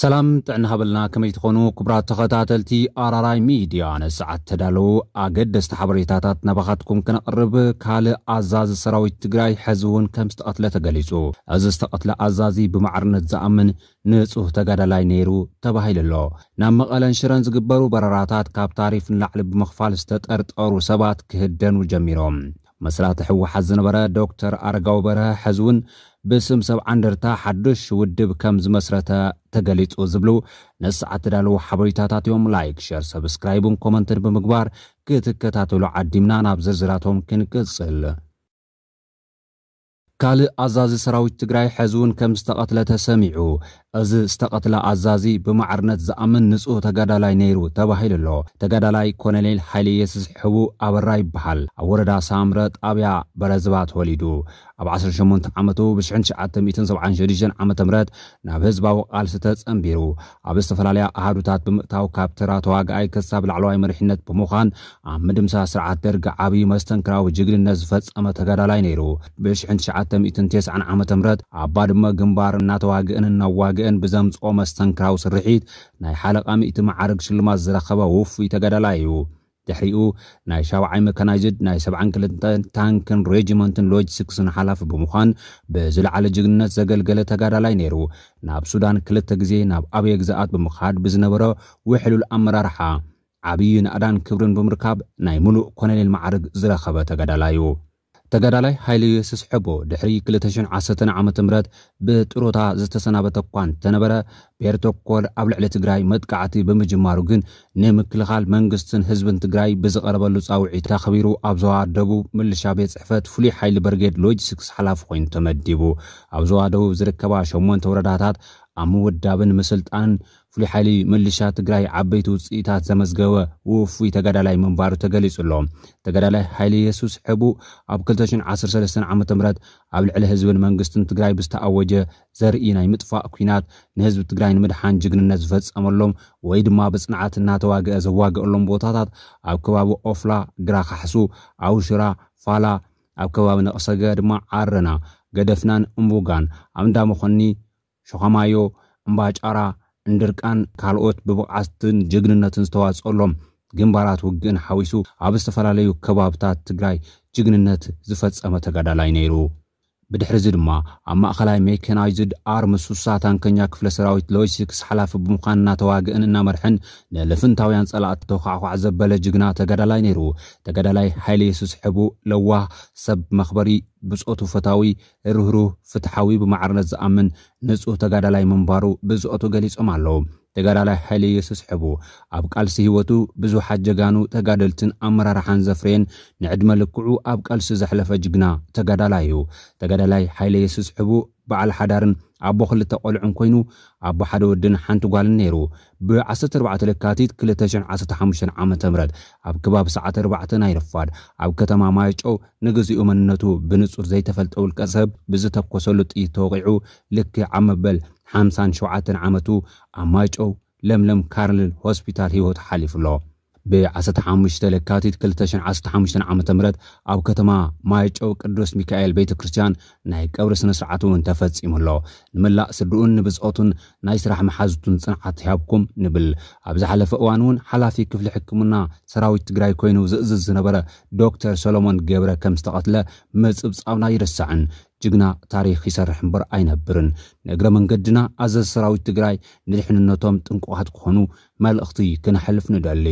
ሰላም ጥዕና ሃበልና ከመይ ትኾኑ ክቡራት ተኸታተልቲ ኣራራይ ሚድያ ነስዓት ተዳለዉ ኣገደስቲ ሓበሬታታት ናባኻትኩም ክነቕርብ ካልእ ኣዛዚ ሰራዊት ትግራይ ሕዚ እውን ከም ዝተቐትለ ተገሊጹ እዚ ዝተቐትለ ኣዛዚ ብማዕርነት ዝኣምን ንጹህ ተጋዳላይ ነይሩ ተባሂሉ ኣሎ ናብ መቐለን ሽረን ዝግበሩ በረራታት ካብ ታሪፍ ንላዕሊ ብምኽፋል ዝተጠርጠሩ ሰባት ክህደኑ ጀሚሮም መስራቲ ሕወሓት ዝነበረ ዶክተር ኣረጋዊ በርሀ ሕዚ እውን ብስም ሰብ ዓንደርታ ሓዱሽ ውድብ ከም ዝመስረተ ተገሊጹ ዝብሉ ነስ ተዳለዉ ሓበሬታታት እዮም ላይክ ሸር ሰብስክራይብን ኮመንትን ብምግባር ክትከታተሉ ዓዲምና ናብ ዝርዝራቶም ክንቅጽል ካልእ ኣዛዚ ሰራዊት ትግራይ ሕዚ እውን ከም ዝተቐትለ ተሰሚዑ እዚ ዝተቐትለ ኣዛዚ ብማዕርነት ዝኣምን ንጹህ ተጋዳላይ ነይሩ ተባሂሉ ኣሎ ተጋዳላይ ኮነሌል ሓይለ የሱስ ሕቡ ኣበራ ይበሃል ኣብ ወረዳ ሳምረ ጣብያ በረዝባ ተወሊዱ ኣብ 18 ዓመቱ ብ976 ዓ ም ናብ ህዝባዊ ቃልሲ ተጸንቢሩ ኣብ ዝተፈላለያ ኣሃዱታት ብምእታው ካብ ትራ ተዋግኣይ ክሳብ ላዕለዋይ መሪሕነት ብምዃን ኣብ ምድምሳ ስርዓት ደርጊ ዓብዪ መስተንክራዊ ጅግንነት ዝፈጸመ ተጋዳላይ ነይሩ ብ990 ዓ ም ኣባ ድማ ግንባር እናተዋግእን እናዋግ ክተግእን ብዘምፅኦ መስተንክራዊ ስርሒት ናይ ሓለቓ ምእቲ መዓርግ ሽልማት ዝረኸበ ውፉይ ተገዳላይ እዩ ድሕሪኡ ናይ ሻብዓይ መካናይዝድ ናይ 72 ታንክን ሬጅመንትን ሎጂስቲክስን ሓላፊ ብምዃን ብዝለዓለ ጅግንነት ዘገልገለ ተጋዳላይ ነይሩ ናብ ሱዳን ክልተ ግዜ ናብ ኣብየ ግዛኣት ብምኻድ ብዝነበረ ውሕሉል ኣመራርሓ ዓብዪ ንኣዳን ክብርን ብምርካብ ናይ ሙሉእ ኮነሌል ማዕርግ ዝረኸበ ተጋዳላ እዩ ተጋዳላይ ሃይሊ ስስሕቦ ድሕሪ 201 ዓ ምት ብጥሩታ ዝተሰናበተኳን ተነበረ ቤርቶኮል ኣብ ልዕሊ ትግራይ መጥቃዕቲ ብምጅማሩ ግን ንምክልኻል መንግስትን ህዝብን ትግራይ ብዝቀረበሉ ፃውዒ ተኽቢሩ ኣብ ዞዋ ደቡብ ምልሻ ቤት ፅሕፈት ፍሉይ ሓይሊ በርጌድ ሎጅስክስ ሓላፍ ኮይኑ ተመዲቡ ኣብ ዞዋ ደቡብ ዝርከባ ሸሞንተ ወረዳታት ኣብ ምውዳብን ምስልጣንን ሉ ሓይሊ ምልሻ ትግራይ ዓበይቲ ውፅኢታት ዘመዝገበ ውፉይ ተገዳላይ መንባሩ ተገሊጹ ኣሎም ተገዳላይ ሓይሊ የሱስ ሕቡእ ኣብ 213ዓ ምት ኣብ ልዕሊ ህዝብን መንግስትን ትግራይ ብዝተኣወጀ ዘርኢ ናይ ምጥፋእ ኩናት ንህዝቢ ትግራይ ንምድሓን ጅግንነት ዝፈፀመሎም ወይ ድማ ብፅንዓት እናተዋግአ ዘዋግአሎም ቦታታት ኣብ ከባቢ ኦፍላ ግራካሕሱ ኣውሽራ ፋላ ኣብ ከባቢ ነቕሰገ ድማ ዓረና ገደፍናን እምቡጋን ኣብ ንዳምኾኒ ሽኸማዮ እምባጫራ እንድርቃን ካልኦት ብቕዓትን ጅግንነትን ዝተዋፀሎም ግንባራት ውግእን ሓዊሱ ኣብ ዝተፈላለዩ ከባብታት ትግራይ ጅግንነት ዝፈጸመ ተጋዳላይ ነይሩ ብድሕሪዚ ድማ ኣብ ማእኸላይ ሜካናይዝድ ኣርምስ ውሳ ታንከኛ ክፍለ ሰራዊት ሎጂስቲክስ ሓላፊ ብምዃን እናተዋግእን እናመርሕን ንልፍንታውያን ጸላእቲ ተኳዕኳዕ ዘበለ ጅግና ተጋዳላይ ነይሩ ተጋዳላይ ሓይለ የሱስ ሕቡ ለዋህ ሰብ መኽበሪ ብፆቱ ፈታዊ ርህሩህ ፍትሓዊ ብማዕርነት ዝኣምን ንጹህ ተጋዳላይ ምንባሩ ብዝኦቱ ገሊፆም ኣለዉ ተጋዳላይ ሓይለየስስሕቡ ኣብ ቃልሲ ሂወቱ ብዙሓት ጀጋኑ ተጋደልትን ኣመራርሓን ዘፍርየን ንዕድመ ልክዑ ኣብ ቃልሲ ዘሕለፈ ጅግና ተጋዳላይዩ ተጋዳላይ ሓይለየስስሕቡ በዓል ሓዳርን ኣቦ ክልተ ቆልዕን ኮይኑ ኣቦሓደ ወድን ሓንቲ ጓልን ነይሩ ብ14 ልካቲት215 ዓ ም ኣብ ክባብ ሰዓተ4 ናይ ርፋድ ኣብ ከተማ ማይጮው ንግዚኡ መንነቱ ብንጹር ዘይተፈልጠ ውልቀሰብ ብዝተኰሰሉ ጥይት ተወቒዑ ልክ ዓ መበል 57 ዓመቱ ኣብ ማይጮው ለምለም ካርንል ሆስፒታል ሂወት ሓሊፉኣሎ ብ15ካቲት 215 ዓ ም ኣብ ከተማ ማይጮው ቅዱስ ሚካኤል ቤተ ክርስትያን ናይ ቅብሪ ስነ-ስርዓት እውን ተፈፂሙኣሎ ንምላእ ስድኡን ንብፅኦቱን ናይ ስራሕ መሓዙቱን ፅንዓት ሃብኩም ንብል ኣብ ዝሓለፈ እዋን እውን ሓላፊ ክፍሊ ሕክምና ሰራዊት ትግራይ ኮይኑ ዝእዝዝ ዝነበረ ዶክተር ሰሎሞን ገብረ ከም ዝተቐትለ መፅብጻብና ይርስዕን ጅግና ታሪክ ይሰርሕ እምበር ኣይነብርን ንእግረ መንገድና ኣዘዝ ሰራዊት ትግራይ ንድሕንነቶም ጥንቁቓት ክኾኑ መልእኽቲ ክነሕልፍ ንደሊ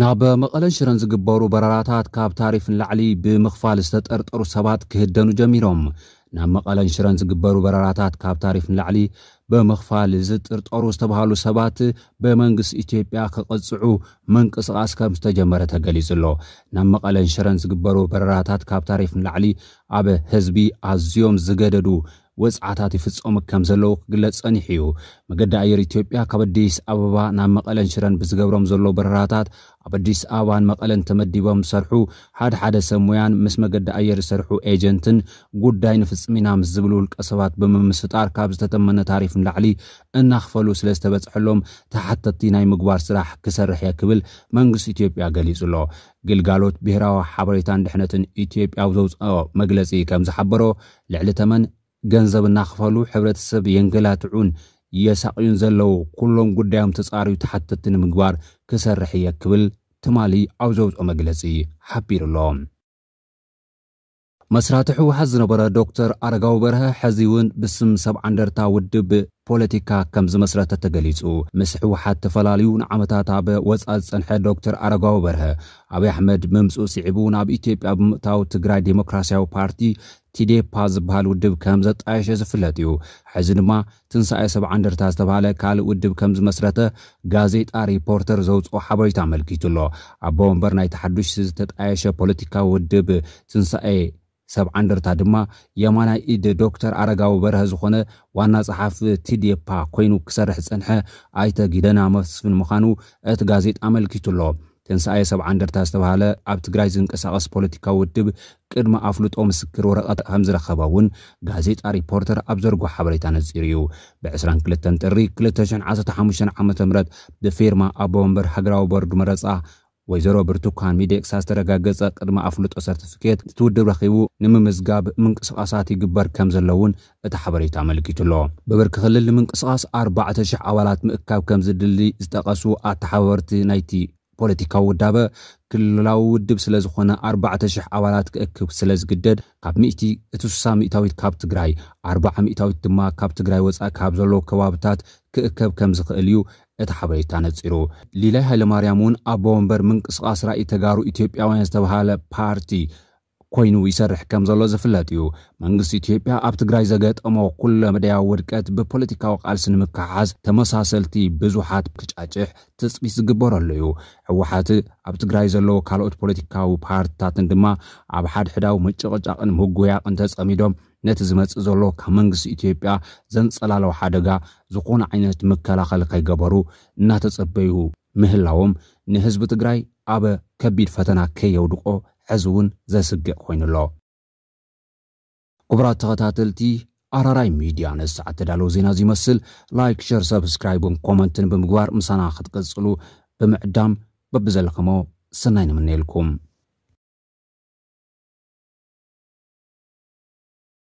ናብ መቐለን ሽረን ዝግበሩ በረራታት ካብ ታሪፍ ንላዕሊ ብምኽፋል ዝተጠርጠሩ ሰባት ክህደኑ ጀሚሮም ናብ መቐለን ሽረን ዝግበሩ በረራታት ካብ ታሪፍን ላዕሊ ብምኽፋል ዝጥርጠሩ ዝተብሃሉ ሰባት ብመንግስቲ ኢትዮጵያ ክቕፅዑ ምንቅስቓስ ከም ዝተጀመረ ተገሊጹ ኣሎ ናብ መቐለን ሽረን ዝግበሩ በረራታት ካብ ታሪፍን ላዕሊ ኣብ ህዝቢ ኣዝዮም ዝገደዱ ወፅዓታት ይፍፀሙ ከም ዘለዉ ክግለጽ ጸኒሕ እዩ መገዲ ኣየር ኢትዮጵያ ካብ ኣዲስ ኣበባ ናብ መቐለን ሽረን ብዝገብሮም ዘሎ በረራታት ኣብ ኣዲስ ኣበባን መቐለን ተመዲቦም ዝሰርሑ ሓደ ሓደ ሰብ ሞያን ምስ መገዲ ኣየር ዝሰርሑ ኤጀንትን ጉዳይ ንፍፅም ኢና ምስ ዝብሉ ውልቀ ሰባት ብምምስጣር ካብ ዝተተመነ ታሪፍ ንላዕሊ እናኽፈሉ ስለ ዝተበፅሐሎም ተሓተቲ ናይ ምግባር ስራሕ ክሰርሕ እየ ክብል መንግስቲ ኢትዮጵያ ገሊጹ ኣሎ ግልጋሎት ብሄራዊ ሓበሬታን ድሕነትን ኢትዮጵያ ኣብ ዘውፅኦ መግለፂ ከም ዝሓበሮ ልዕሊ ተመን ገንዘብ እናኽፈሉ ሕብረተሰብ የንገላትዑን የሳቅዩን ዘለው ኩሎም ጉዳዮም ተጻርዩ ተሓተቲ ንምግባር ክሰርሕ እየ ክብል ትማሊ ኣብ ዘውፅኦ መግለጺ ሓቢሩ ኣሎ መስራት ሕወሓት ዝነበረ ዶክተር ኣረጋዊ በርሀ ሕዚ እውን ብስም ሰብ ዓንደርታ ውድብ ፖለቲካ ከም ዝመስረተ ተገሊፁ ምስ ሕወሓት ዝተፈላለዩ ንዓመታት ኣበ ወፃ ዝፀንሐ ዶክተር ኣረጋዊ በርሀ ኣብይ ኣሕመድ ምምፁእ ስዕቡንብ ኢትዮጵያ ብምእታዊ ትግራይ ዲሞክራሲያዊ ፓርቲ ቲደፓ ዝበሃል ውድብ ከም ዘጣየሸ ዝፍለጥ እዩ ሕዚ ድማ ትንሳኤ 7ብዓእንደርታ ዝተብሃለ ካልእ ውድብ ከም ዝመስረተ ጋዜጣ ሪፖርተር ዘውፅኦ ሓበሬታ ኣመልኪቱ ኣሎ ኣቦ መበር ናይ ተሓዱሽቲ ዝተጣየሸ ፖለቲካ ውድብ ትንስኤ ሰብዓእንደርታ ድማ የማናይ ኢድ ዶክተር ኣረጋዊ በረሀ ዝኾነ ዋና ፀሓፍ ቲድፓ ኮይኑ ክሰርሕ ዝፀንሐ ኣይተ ጊደና መስፍን ምዃኑ እቲ ጋዜጣ ኣመልኪቱ ኣሎ ተንሳኣየ ሰብ ዓእንደርታ ዝተባሃለ ኣብ ትግራይ ዝንቀሳቀስ ፖለቲካዊ ውድብ ቅድሚ ኣፍሉጦ ምስክር ወረቐት ከምዝረከበ እውን ጋዜጣ ሪፖርተር ኣብ ዘርጎ ሓበሬታ ነፂሩ እዩ ብ22 ጥሪ 215 ዓ ምት ብፊርማ ኣቦመንበር ሃገራዊ በርድ መረፃ ወይዘሮ ብርቱካን ሚደቅሳ ዝተረጋገፀ ቅድሚ ኣፍልጦ ሰርቲፊኬት እቲ ውድብ ረኺቡ ንምምዝጋብ ምንቅስቓሳት ይግበር ከም ዘለውን እቲ ሓበሬታ ኣመልኪቱ ኣሎ ብብርኪ ክልል ንምንቅስቓስ 4,000 ኣባላት ምእካብ ከም ዝድሊ ዝጠቐሱ ኣተሓባበርቲ ናይቲ ፖለቲካዊ ውዳበ ክልላዊ ውድብ ስለ ዝኾነ 4,000 ኣባላት ክእክብ ስለ ዝግደድ ካብ ምእቲ እቲ 60 ሚእታዊት ካብ ትግራይ 40 ሚእታዊት ድማ ካብ ትግራይ ወፃኢ ካብ ዘሎ ከባብታት ክእከብ ከም ዝኽእል እዩ እቲ ሓበሬታ ነፂሩ ሊላይ ሃይለማርያም እውን ኣቦ ወንበር ምንቅስቃስ ራእይ ተጋሩ ኢትዮጵያውያን ዝተባሃለ ፓርቲ ኮይኑ ይሰርሕ ከም ዘሎ ዝፍለጥ እዩ መንግስቲ ኢትዮጵያ ኣብ ትግራይ ዘገጠሞ ኩሎ መደያ ውድቀት ብፖለቲካዊ ቃልሲ ንምክሓዝ ተመሳሰልቲ ብዙሓት ክጫጭሕ ትፅቢት ዝግበረሉ እዩ ሕወሓት ኣብ ትግራይ ዘለዎ ካልኦት ፖለቲካዊ ፓርትታትን ድማ ኣብ ሓድሕዳዊ ምጭቕጫቕን ምጉያቕን ተፀሚዶም ነቲ ዝመፅእ ዘሎ ካብ መንግስቲ ኢትዮጵያ ዘንፀላለዊ ሓደጋ ዝኾነ ዓይነት መከላኸሊ ከይገበሩ እናተፀበዩ ምህላዎም ንህዝቢ ትግራይ ኣበ ከቢድ ፈተና ከየውድቆ ሕዚ እውን ዘስግዕ ኾይኑኣሎ ክቡራት ተኸታተልቲ ኣራራይ ሚድያ ነስዓት ተዳለዉ ዜና እዚ ይመስል ላይክ ሸር ሰብስክራይብን ኮመንትን ብምግባር ምሳና ክትቀጽሉ ብምዕዳም በቢዘለኸሞ ሰናይ ንምነየልኩም